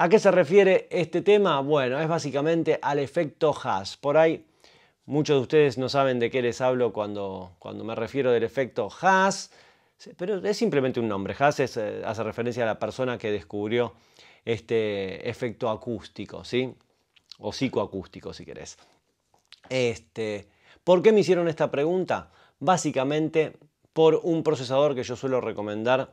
¿A qué se refiere este tema? Bueno, es básicamente al efecto Haas. Por ahí muchos de ustedes no saben de qué les hablo cuando, cuando me refiero del efecto Haas, pero es simplemente un nombre. Haas eh, hace referencia a la persona que descubrió este efecto acústico, ¿sí? O psicoacústico, si querés. Este, ¿Por qué me hicieron esta pregunta? Básicamente por un procesador que yo suelo recomendar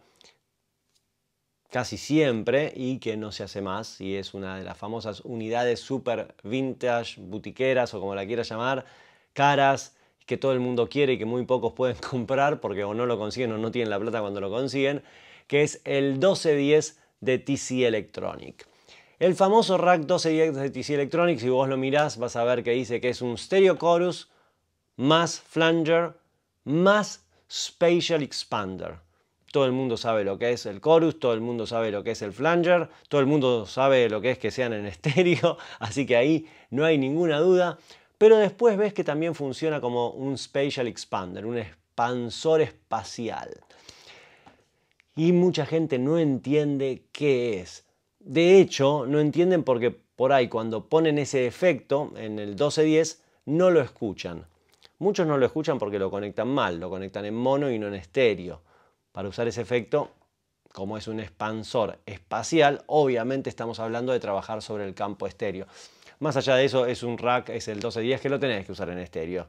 casi siempre y que no se hace más y es una de las famosas unidades super vintage, butiqueras o como la quieras llamar, caras que todo el mundo quiere y que muy pocos pueden comprar porque o no lo consiguen o no tienen la plata cuando lo consiguen, que es el 1210 de TC Electronic. El famoso rack 1210 de TC Electronic, si vos lo mirás vas a ver que dice que es un stereo chorus más flanger más spatial expander todo el mundo sabe lo que es el chorus, todo el mundo sabe lo que es el flanger, todo el mundo sabe lo que es que sean en estéreo, así que ahí no hay ninguna duda. Pero después ves que también funciona como un spatial expander, un expansor espacial. Y mucha gente no entiende qué es. De hecho, no entienden porque por ahí cuando ponen ese efecto en el 1210 no lo escuchan. Muchos no lo escuchan porque lo conectan mal, lo conectan en mono y no en estéreo para usar ese efecto, como es un expansor espacial, obviamente estamos hablando de trabajar sobre el campo estéreo. Más allá de eso, es un rack, es el 1210 que lo tenés que usar en estéreo.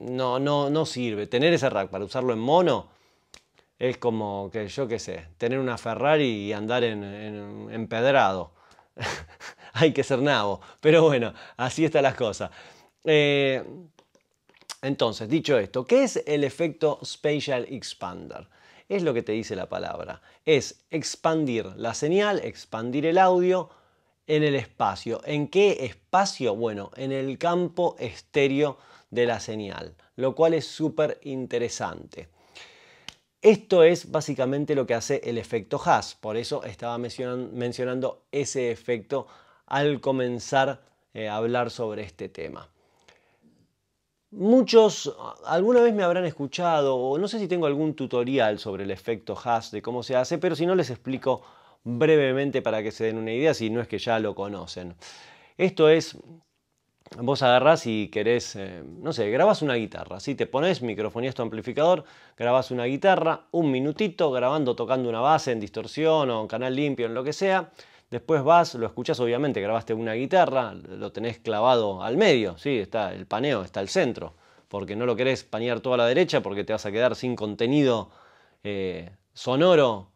No, no, no sirve. Tener ese rack para usarlo en mono es como que yo qué sé, tener una Ferrari y andar en, empedrado. Hay que ser nabo. Pero bueno, así están las cosas. Eh, entonces, dicho esto, ¿qué es el efecto Spatial Expander? es lo que te dice la palabra. Es expandir la señal, expandir el audio en el espacio. ¿En qué espacio? Bueno, en el campo estéreo de la señal, lo cual es súper interesante. Esto es básicamente lo que hace el efecto Haas, por eso estaba mencionando ese efecto al comenzar eh, a hablar sobre este tema. Muchos alguna vez me habrán escuchado, o no sé si tengo algún tutorial sobre el efecto Haas de cómo se hace, pero si no les explico brevemente para que se den una idea, si no es que ya lo conocen. Esto es, vos agarrás y querés, eh, no sé, grabas una guitarra, si te pones microfonías tu amplificador, grabás una guitarra, un minutito, grabando, tocando una base en distorsión o en canal limpio, en lo que sea, Después vas, lo escuchás, obviamente, grabaste una guitarra, lo tenés clavado al medio, ¿sí? está el paneo, está el centro, porque no lo querés panear toda la derecha porque te vas a quedar sin contenido eh, sonoro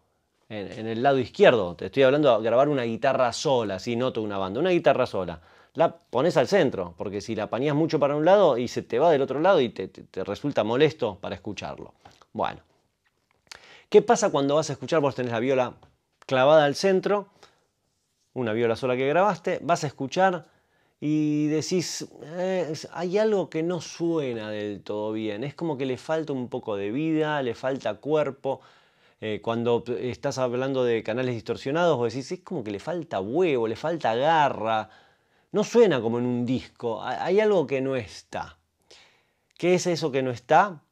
en, el lado izquierdo. Te estoy hablando de grabar una guitarra sola, si ¿sí? no toda una banda, una guitarra sola. La pones al centro, porque si la paneas mucho para un lado y se te va del otro lado y te, te resulta molesto para escucharlo. Bueno, ¿qué pasa cuando vas a escuchar? Vos tenés la viola clavada al centro una viola sola que grabaste, vas a escuchar y decís, eh, hay algo que no suena del todo bien, es como que le falta un poco de vida, le falta cuerpo. Eh, cuando estás hablando de canales distorsionados, vos decís, es como que le falta huevo, le falta garra, no suena como en un disco, hay algo que no está. ¿Qué es eso que no está?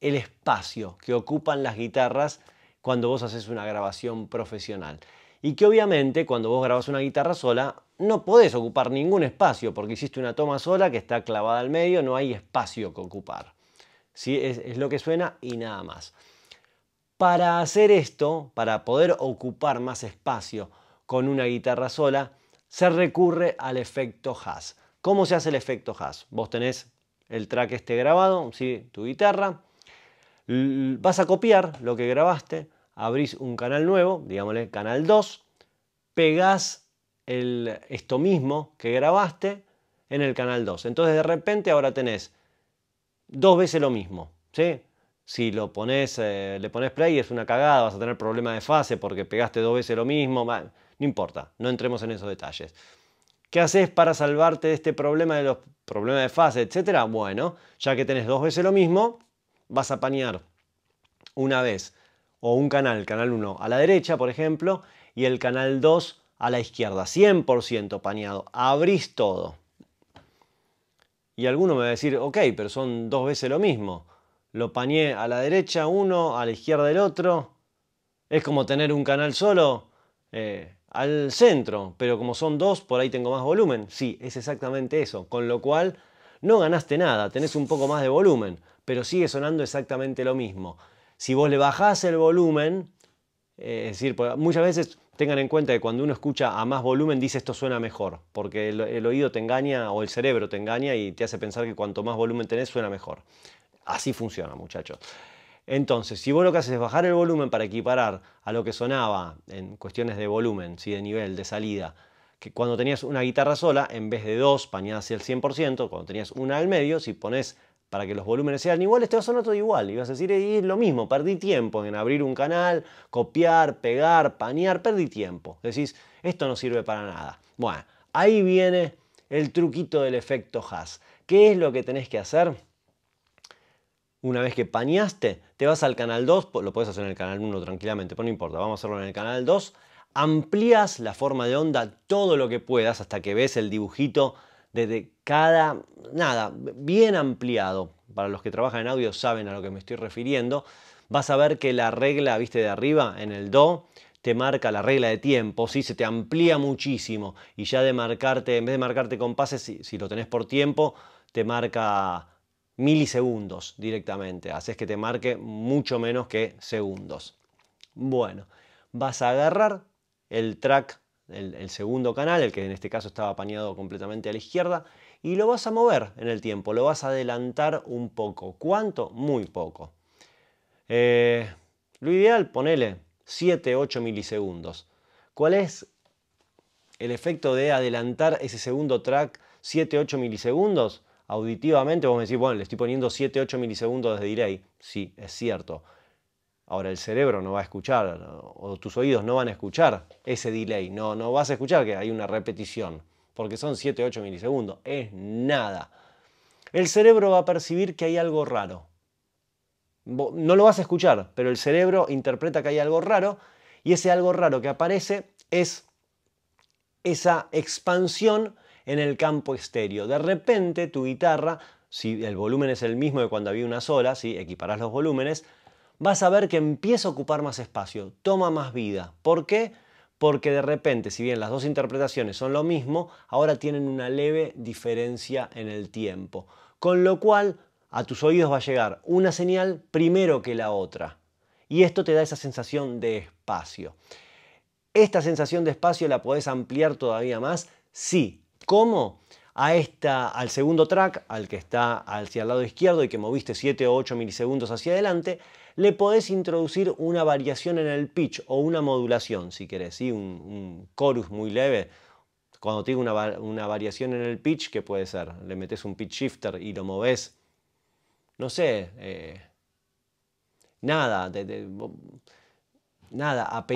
El espacio que ocupan las guitarras cuando vos haces una grabación profesional y que obviamente cuando vos grabas una guitarra sola no podés ocupar ningún espacio porque hiciste una toma sola que está clavada al medio, no hay espacio que ocupar. ¿Sí? Es, lo que suena y nada más. Para hacer esto, para poder ocupar más espacio con una guitarra sola, se recurre al efecto hash. ¿Cómo se hace el efecto Haas? Vos tenés el track este grabado, ¿sí? tu guitarra, vas a copiar lo que grabaste, abrís un canal nuevo, digámosle canal 2, pegás el, esto mismo que grabaste en el canal 2. Entonces de repente ahora tenés dos veces lo mismo. ¿sí? Si lo pones, eh, le pones play es una cagada, vas a tener problema de fase porque pegaste dos veces lo mismo. no importa, no entremos en esos detalles. ¿Qué haces para salvarte de este problema de los problemas de fase, etcétera? Bueno, ya que tenés dos veces lo mismo, vas a panear una vez o un canal, canal 1 a la derecha, por ejemplo, y el canal 2 a la izquierda, 100% paneado, abrís todo. Y alguno me va a decir, ok, pero son dos veces lo mismo. Lo pañé a la derecha uno, a la izquierda el otro. Es como tener un canal solo eh, al centro, pero como son dos, por ahí tengo más volumen. Sí, es exactamente eso. Con lo cual, no ganaste nada, tenés un poco más de volumen, pero sigue sonando exactamente lo mismo. Si vos le bajás el volumen, eh, es decir, muchas veces tengan en cuenta que cuando uno escucha a más volumen dice esto suena mejor, porque el, oído te engaña o el cerebro te engaña y te hace pensar que cuanto más volumen tenés suena mejor. Así funciona, muchachos. Entonces, si vos lo que haces es bajar el volumen para equiparar a lo que sonaba en cuestiones de volumen, si de nivel, de salida, que cuando tenías una guitarra sola, en vez de dos, pañadas hacia el 100%, cuando tenías una al medio, si pones para que los volúmenes sean iguales, te vas a sonar todo igual. Y vas a decir, eh, es lo mismo, perdí tiempo en abrir un canal, copiar, pegar, panear, perdí tiempo. Decís, esto no sirve para nada. Bueno, ahí viene el truquito del efecto Haas. ¿Qué es lo que tenés que hacer? Una vez que paneaste, te vas al canal 2, lo puedes hacer en el canal 1 tranquilamente, pero no importa, vamos a hacerlo en el canal 2. Amplías la forma de onda todo lo que puedas hasta que ves el dibujito desde cada, nada, bien ampliado. Para los que trabajan en audio saben a lo que me estoy refiriendo. Vas a ver que la regla, viste, de arriba, en el Do, te marca la regla de tiempo, ¿sí? se te amplía muchísimo. Y ya de marcarte, en vez de marcarte compases si, si lo tenés por tiempo, te marca milisegundos directamente. Haces que te marque mucho menos que segundos. Bueno, vas a agarrar el track el, segundo canal, el que en este caso estaba apañado completamente a la izquierda, y lo vas a mover en el tiempo, lo vas a adelantar un poco. ¿Cuánto? Muy poco. Eh, lo ideal, ponele 7, 8 milisegundos. ¿Cuál es el efecto de adelantar ese segundo track 7, 8 milisegundos? Auditivamente vos me decís, bueno, le estoy poniendo 7, 8 milisegundos de delay. Sí, es cierto Ahora el cerebro no va a escuchar, o tus oídos no van a escuchar ese delay, no, no vas a escuchar que hay una repetición, porque son 7, 8 milisegundos, es nada. El cerebro va a percibir que hay algo raro. No lo vas a escuchar, pero el cerebro interpreta que hay algo raro y ese algo raro que aparece es esa expansión en el campo estéreo. De repente tu guitarra, si el volumen es el mismo de cuando había una sola, si equiparás los volúmenes, vas a ver que empieza a ocupar más espacio, toma más vida. ¿Por qué? Porque de repente, si bien las dos interpretaciones son lo mismo, ahora tienen una leve diferencia en el tiempo. Con lo cual, a tus oídos va a llegar una señal primero que la otra. Y esto te da esa sensación de espacio. Esta sensación de espacio la podés ampliar todavía más. Sí. ¿Cómo? a esta, al segundo track, al que está hacia el lado izquierdo y que moviste 7 o 8 milisegundos hacia adelante, le podés introducir una variación en el pitch o una modulación, si querés, un, chorus muy leve. Cuando tiene una, variación en el pitch, ¿qué puede ser? Le metes un pitch shifter y lo moves, no sé, eh, nada, nada, a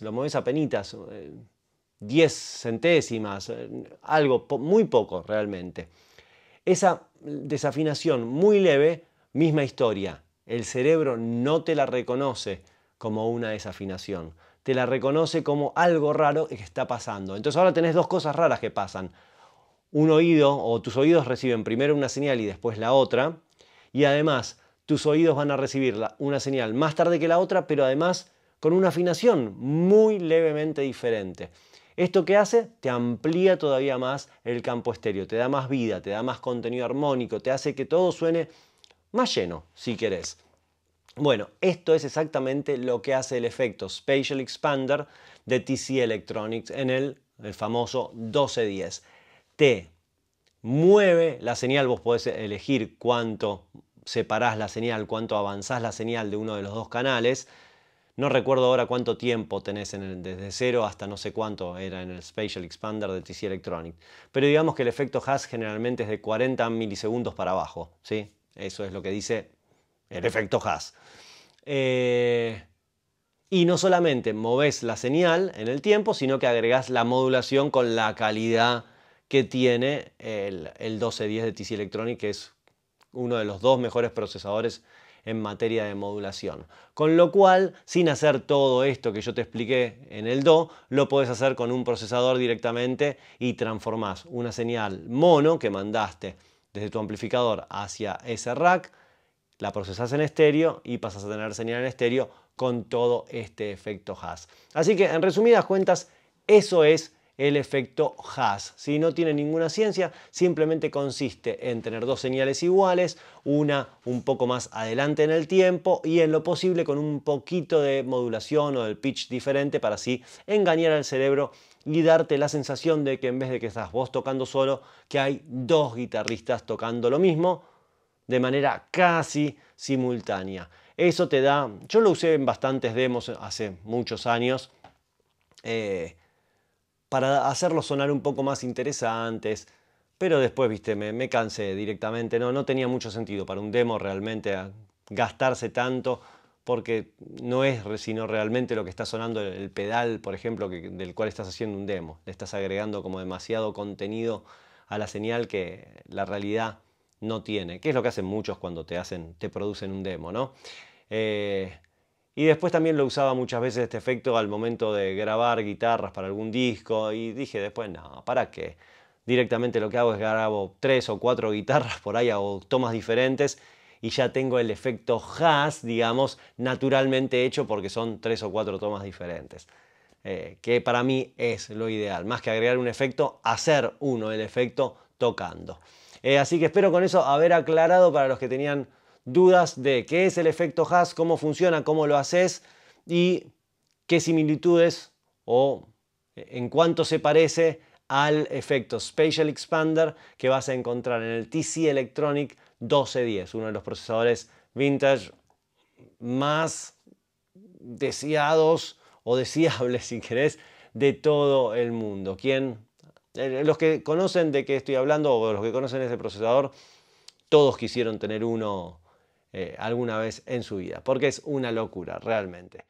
lo moves a penitas. Eh, 10 centésimas, eh, algo muy poco realmente. Esa desafinación muy leve, misma historia. El cerebro no te la reconoce como una desafinación. Te la reconoce como algo raro que está pasando. Entonces ahora tenés dos cosas raras que pasan. Un oído o tus oídos reciben primero una señal y después la otra. Y además tus oídos van a recibir una señal más tarde que la otra, pero además con una afinación muy levemente diferente. ¿Esto qué hace? Te amplía todavía más el campo estéreo, te da más vida, te da más contenido armónico, te hace que todo suene más lleno, si querés. Bueno, esto es exactamente lo que hace el efecto Spatial Expander de TC Electronics en el, el famoso 1210. Te mueve la señal, vos podés elegir cuánto separás la señal, cuánto avanzás la señal de uno de los dos canales no recuerdo ahora cuánto tiempo tenés en el, desde cero hasta no sé cuánto era en el Spatial Expander de TC Electronic. Pero digamos que el efecto Haas generalmente es de 40 milisegundos para abajo. ¿sí? Eso es lo que dice el efecto Haas. Eh, y no solamente moves la señal en el tiempo, sino que agregás la modulación con la calidad que tiene el, el 1210 de TC Electronic, que es uno de los dos mejores procesadores en materia de modulación. Con lo cual, sin hacer todo esto que yo te expliqué en el Do, lo puedes hacer con un procesador directamente y transformás una señal mono que mandaste desde tu amplificador hacia ese rack, la procesas en estéreo y pasas a tener señal en estéreo con todo este efecto has. Así que en resumidas cuentas, eso es el efecto Haas. Si No tiene ninguna ciencia, simplemente consiste en tener dos señales iguales, una un poco más adelante en el tiempo y en lo posible con un poquito de modulación o del pitch diferente para así engañar al cerebro y darte la sensación de que en vez de que estás vos tocando solo, que hay dos guitarristas tocando lo mismo de manera casi simultánea. Eso te da, yo lo usé en bastantes demos hace muchos años, eh, para hacerlo sonar un poco más interesantes. Pero después, viste, me, cansé directamente, no, no tenía mucho sentido para un demo realmente gastarse tanto porque no es sino realmente lo que está sonando el pedal, por ejemplo, del cual estás haciendo un demo. Le estás agregando como demasiado contenido a la señal que la realidad no tiene, que es lo que hacen muchos cuando te hacen, te producen un demo, ¿no? Eh, y después también lo usaba muchas veces este efecto al momento de grabar guitarras para algún disco y dije después, no, ¿para qué? Directamente lo que hago es grabo tres o cuatro guitarras por ahí o tomas diferentes y ya tengo el efecto jazz, digamos, naturalmente hecho porque son tres o cuatro tomas diferentes. Eh, que para mí es lo ideal, más que agregar un efecto, hacer uno el efecto tocando. Eh, así que espero con eso haber aclarado para los que tenían dudas de qué es el efecto Haas, cómo funciona, cómo lo haces y qué similitudes o en cuánto se parece al efecto Spatial Expander que vas a encontrar en el TC Electronic 1210, uno de los procesadores vintage más deseados o deseables, si querés, de todo el mundo. ¿Quién? Eh, eh, los que conocen de qué estoy hablando o los que conocen ese procesador, todos quisieron tener uno eh, alguna vez en su vida, porque es una locura realmente.